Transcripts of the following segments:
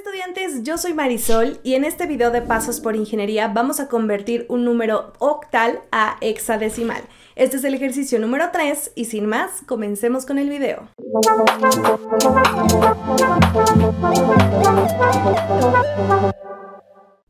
estudiantes, yo soy Marisol y en este video de Pasos por Ingeniería vamos a convertir un número octal a hexadecimal. Este es el ejercicio número 3 y sin más, comencemos con el video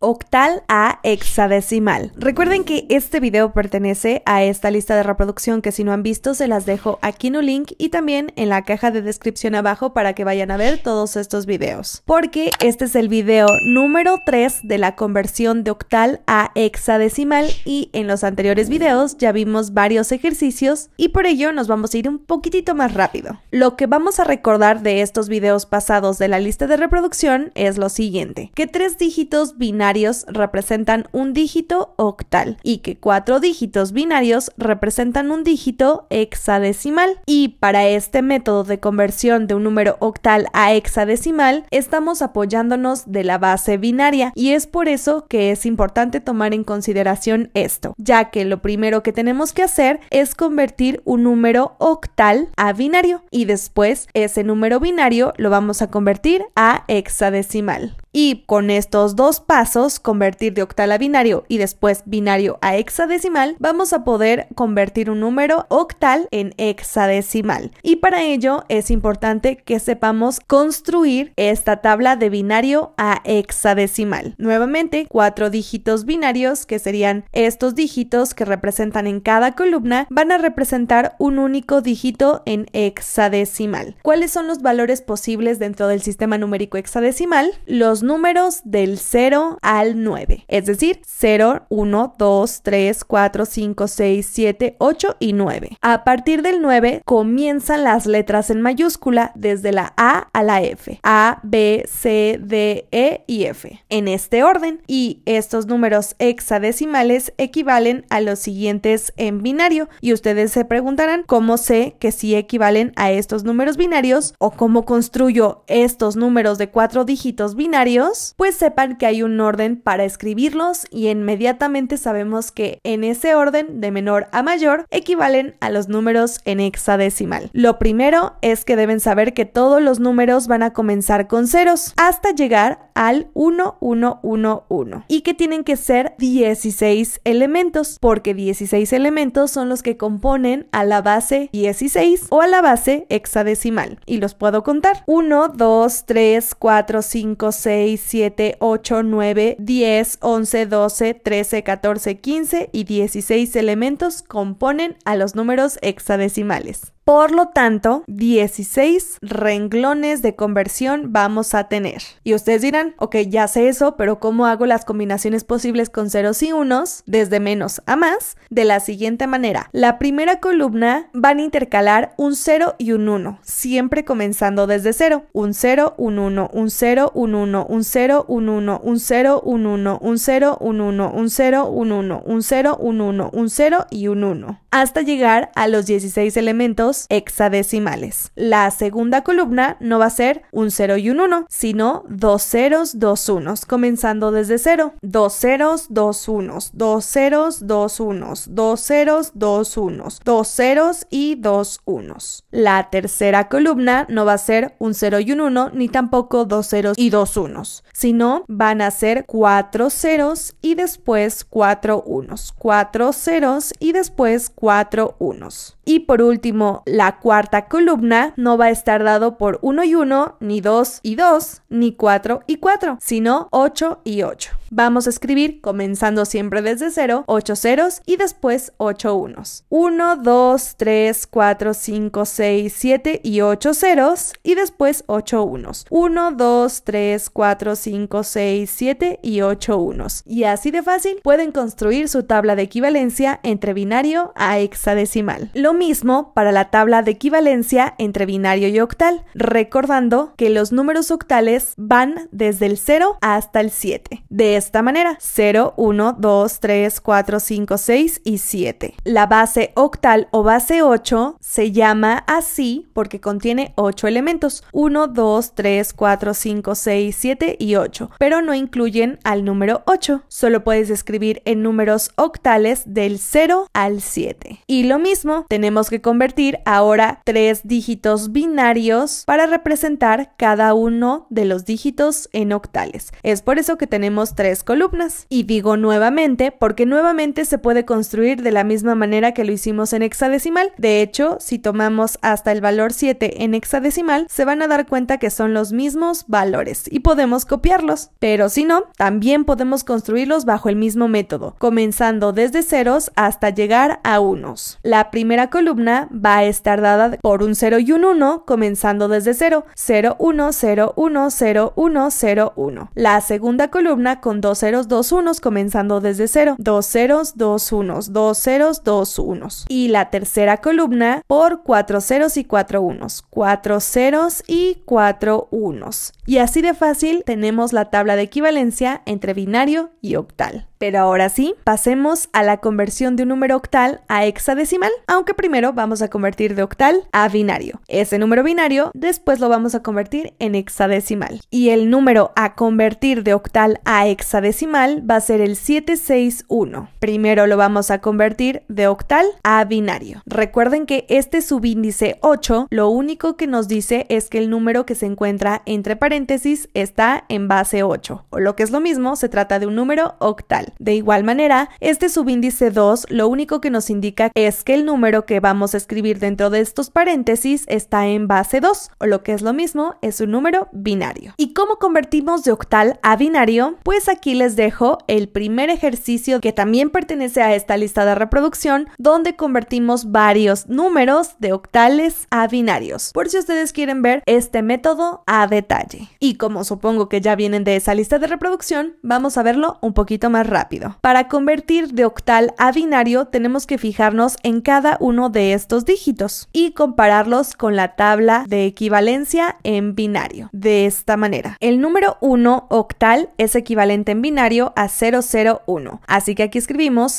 octal a hexadecimal. Recuerden que este video pertenece a esta lista de reproducción que si no han visto se las dejo aquí en un link y también en la caja de descripción abajo para que vayan a ver todos estos videos. Porque este es el video número 3 de la conversión de octal a hexadecimal y en los anteriores videos ya vimos varios ejercicios y por ello nos vamos a ir un poquitito más rápido. Lo que vamos a recordar de estos videos pasados de la lista de reproducción es lo siguiente, que tres dígitos binarios representan un dígito octal y que cuatro dígitos binarios representan un dígito hexadecimal. Y para este método de conversión de un número octal a hexadecimal, estamos apoyándonos de la base binaria y es por eso que es importante tomar en consideración esto, ya que lo primero que tenemos que hacer es convertir un número octal a binario y después ese número binario lo vamos a convertir a hexadecimal. Y con estos dos pasos, convertir de octal a binario y después binario a hexadecimal, vamos a poder convertir un número octal en hexadecimal. Y para ello es importante que sepamos construir esta tabla de binario a hexadecimal. Nuevamente, cuatro dígitos binarios, que serían estos dígitos que representan en cada columna, van a representar un único dígito en hexadecimal. ¿Cuáles son los valores posibles dentro del sistema numérico hexadecimal? Los números del 0 al 9, es decir, 0, 1, 2, 3, 4, 5, 6, 7, 8 y 9. A partir del 9 comienzan las letras en mayúscula desde la A a la F. A, B, C, D, E y F. En este orden. Y estos números hexadecimales equivalen a los siguientes en binario. Y ustedes se preguntarán cómo sé que sí equivalen a estos números binarios o cómo construyo estos números de cuatro dígitos binarios pues sepan que hay un orden para escribirlos y inmediatamente sabemos que en ese orden de menor a mayor equivalen a los números en hexadecimal. Lo primero es que deben saber que todos los números van a comenzar con ceros hasta llegar al 1111 y que tienen que ser 16 elementos porque 16 elementos son los que componen a la base 16 o a la base hexadecimal y los puedo contar 1, 2, 3, 4, 5, 6 6, 7, 8, 9, 10, 11, 12, 13, 14, 15 y 16 elementos componen a los números hexadecimales. Por lo tanto, 16 renglones de conversión vamos a tener. Y ustedes dirán, ok, ya sé eso, pero ¿cómo hago las combinaciones posibles con ceros y unos desde menos a más? De la siguiente manera. La primera columna van a intercalar un 0 y un 1, siempre comenzando desde 0. Un 0, un 1, un 0, un 1, un 0, un 1, un 0, un 1, un 0, un 1, un 0, un 1, un 0, un 1, un 0 y un 1. Hasta llegar a los 16 elementos hexadecimales. La segunda columna no va a ser un 0 y un 1, sino dos ceros, dos unos, comenzando desde cero. Dos ceros, dos unos, dos ceros, dos unos, dos ceros, dos unos, dos ceros y dos unos. La tercera columna no va a ser un 0 y un 1, ni tampoco dos ceros y dos unos, sino van a ser cuatro ceros y después cuatro unos, cuatro ceros y después cuatro unos. Y por último, la cuarta columna no va a estar dado por 1 y 1, ni 2 y 2, ni 4 y 4, sino 8 y 8. Vamos a escribir comenzando siempre desde 0, 8 ceros y después 8 unos. 1, 2, 3, 4, 5, 6, 7 y 8 ceros y después 8 unos. 1, 2, 3, 4, 5, 6, 7 y 8 unos. Y así de fácil pueden construir su tabla de equivalencia entre binario a hexadecimal. Lo mismo para la tabla de equivalencia entre binario y octal, recordando que los números octales van desde el 0 hasta el 7 esta manera, 0, 1, 2, 3, 4, 5, 6 y 7. La base octal o base 8 se llama así porque contiene 8 elementos, 1, 2, 3, 4, 5, 6, 7 y 8, pero no incluyen al número 8, solo puedes escribir en números octales del 0 al 7. Y lo mismo, tenemos que convertir ahora tres dígitos binarios para representar cada uno de los dígitos en octales. Es por eso que tenemos tres columnas. Y digo nuevamente porque nuevamente se puede construir de la misma manera que lo hicimos en hexadecimal. De hecho, si tomamos hasta el valor 7 en hexadecimal, se van a dar cuenta que son los mismos valores y podemos copiarlos. Pero si no, también podemos construirlos bajo el mismo método, comenzando desde ceros hasta llegar a unos. La primera columna va a estar dada por un 0 y un 1, comenzando desde 0, 0, 1, 0, 1, 0, 1, 0, 1. La segunda columna con dos ceros, dos unos, comenzando desde cero. Dos ceros, dos unos, dos ceros, dos unos. Y la tercera columna por cuatro ceros y cuatro unos. Cuatro ceros y cuatro unos. Y así de fácil tenemos la tabla de equivalencia entre binario y octal. Pero ahora sí, pasemos a la conversión de un número octal a hexadecimal, aunque primero vamos a convertir de octal a binario. Ese número binario después lo vamos a convertir en hexadecimal. Y el número a convertir de octal a hexadecimal va a ser el 761. Primero lo vamos a convertir de octal a binario. Recuerden que este subíndice 8 lo único que nos dice es que el número que se encuentra entre paréntesis está en base 8, o lo que es lo mismo, se trata de un número octal. De igual manera, este subíndice 2 lo único que nos indica es que el número que vamos a escribir dentro de estos paréntesis está en base 2, o lo que es lo mismo, es un número binario. ¿Y cómo convertimos de octal a binario? Pues aquí les dejo el primer ejercicio que también pertenece a esta lista de reproducción, donde convertimos varios números de octales a binarios, por si ustedes quieren ver este método a detalle. Y como supongo que ya vienen de esa lista de reproducción, vamos a verlo un poquito más rápido. Para convertir de octal a binario tenemos que fijarnos en cada uno de estos dígitos y compararlos con la tabla de equivalencia en binario. De esta manera, el número 1 octal es equivalente en binario a 001, así que aquí escribimos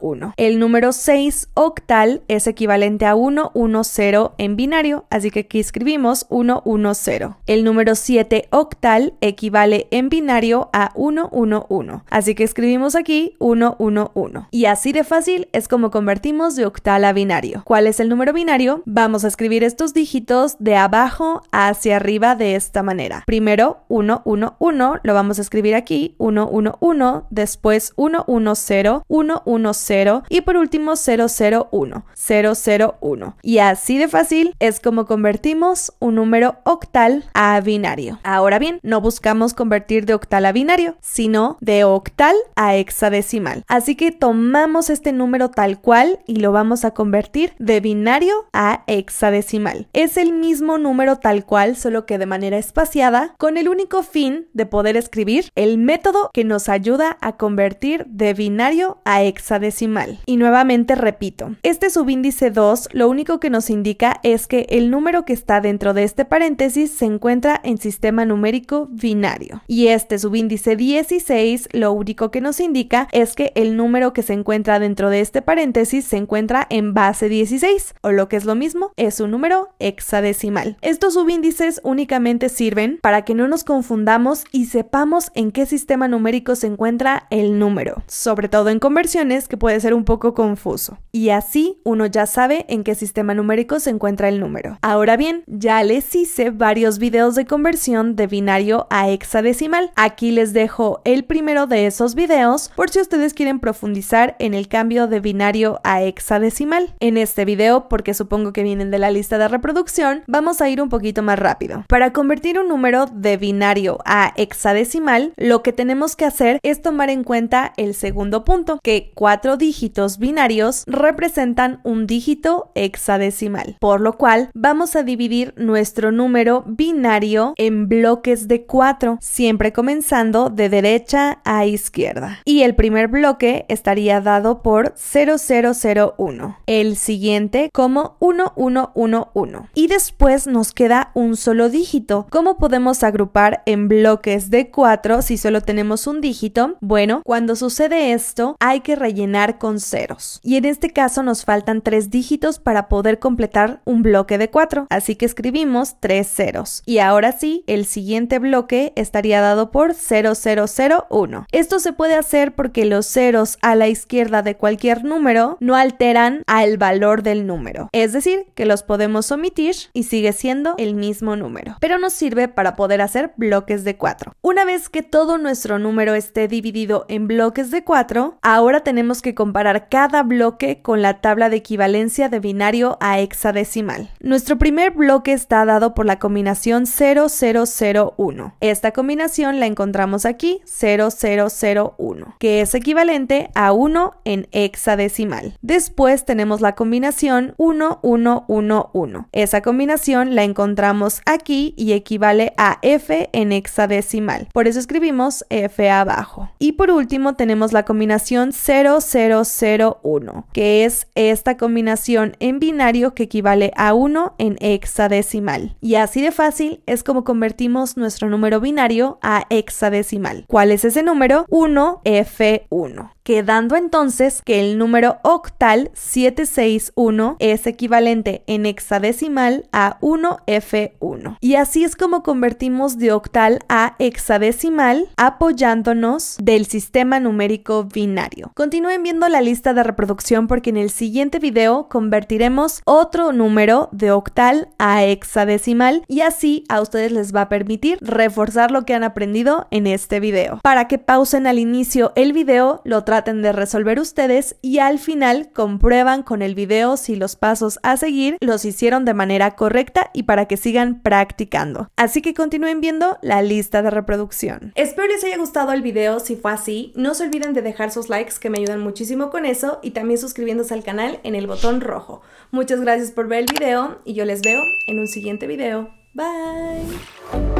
001. El número 6 octal es equivalente a 110 en binario, así que aquí escribimos 110. El número 7 octal equivale en binario a 111, así que escribimos aquí 111. Y así de fácil es como convertimos de octal a binario. ¿Cuál es el número binario? Vamos a escribir estos dígitos de abajo hacia arriba de esta manera. Primero 111, lo vamos a escribir aquí 111, después 110, 110 y por último 001, 001. Y así de fácil es como convertimos un número octal a binario. Ahora bien, no buscamos convertir de octal a binario, sino de octal a hexadecimal. Así que tomamos este número tal cual y lo vamos a convertir de binario a hexadecimal. Es el mismo número tal cual, solo que de manera espaciada, con el único fin de poder escribir el método que nos ayuda a convertir de binario a hexadecimal. Y nuevamente repito, este subíndice 2 lo único que nos indica es que el número que está dentro de este paréntesis se encuentra en sistema numérico binario. Y este subíndice 16 lo único que nos indica es que el número que se encuentra dentro de este paréntesis se encuentra en base 16, o lo que es lo mismo, es un número hexadecimal. Estos subíndices únicamente sirven para que no nos confundamos y sepamos en qué sistema numérico se encuentra el número, sobre todo en conversiones que puede ser un poco confuso. Y así uno ya sabe en qué sistema numérico se encuentra el número. Ahora bien, ya les hice varios videos de conversión de binario a hexadecimal. Aquí les dejo el primero de esos videos por si ustedes quieren profundizar en el cambio de binario a hexadecimal. En este video, porque supongo que vienen de la lista de reproducción, vamos a ir un poquito más rápido. Para convertir un número de binario a hexadecimal, lo que tenemos que hacer es tomar en cuenta el segundo punto, que cuatro dígitos binarios representan un dígito hexadecimal, por lo cual vamos a dividir nuestro número binario en bloques de cuatro, siempre comenzando de derecha a izquierda y el primer bloque estaría dado por 0001, el siguiente como 1111. Y después nos queda un solo dígito. ¿Cómo podemos agrupar en bloques de 4 si solo tenemos un dígito? Bueno, cuando sucede esto hay que rellenar con ceros. Y en este caso nos faltan 3 dígitos para poder completar un bloque de 4. Así que escribimos 3 ceros. Y ahora sí, el siguiente bloque estaría dado por 0001. Estos se puede hacer porque los ceros a la izquierda de cualquier número no alteran al valor del número. Es decir, que los podemos omitir y sigue siendo el mismo número. Pero nos sirve para poder hacer bloques de 4. Una vez que todo nuestro número esté dividido en bloques de 4, ahora tenemos que comparar cada bloque con la tabla de equivalencia de binario a hexadecimal. Nuestro primer bloque está dado por la combinación 0001. Esta combinación la encontramos aquí, 0001 que es equivalente a 1 en hexadecimal. Después tenemos la combinación 1111. Esa combinación la encontramos aquí y equivale a f en hexadecimal. Por eso escribimos f abajo. Y por último tenemos la combinación 0001, que es esta combinación en binario que equivale a 1 en hexadecimal. Y así de fácil es como convertimos nuestro número binario a hexadecimal. ¿Cuál es ese número? 1F1, quedando entonces que el número octal 761 es equivalente en hexadecimal a 1F1. Y así es como convertimos de octal a hexadecimal apoyándonos del sistema numérico binario. Continúen viendo la lista de reproducción porque en el siguiente video convertiremos otro número de octal a hexadecimal y así a ustedes les va a permitir reforzar lo que han aprendido en este video. Para que pausen al inicio el video, lo traten de resolver ustedes y al final comprueban con el video si los pasos a seguir los hicieron de manera correcta y para que sigan practicando. Así que continúen viendo la lista de reproducción. Espero les haya gustado el video, si fue así, no se olviden de dejar sus likes que me ayudan muchísimo con eso y también suscribiéndose al canal en el botón rojo. Muchas gracias por ver el video y yo les veo en un siguiente video. Bye!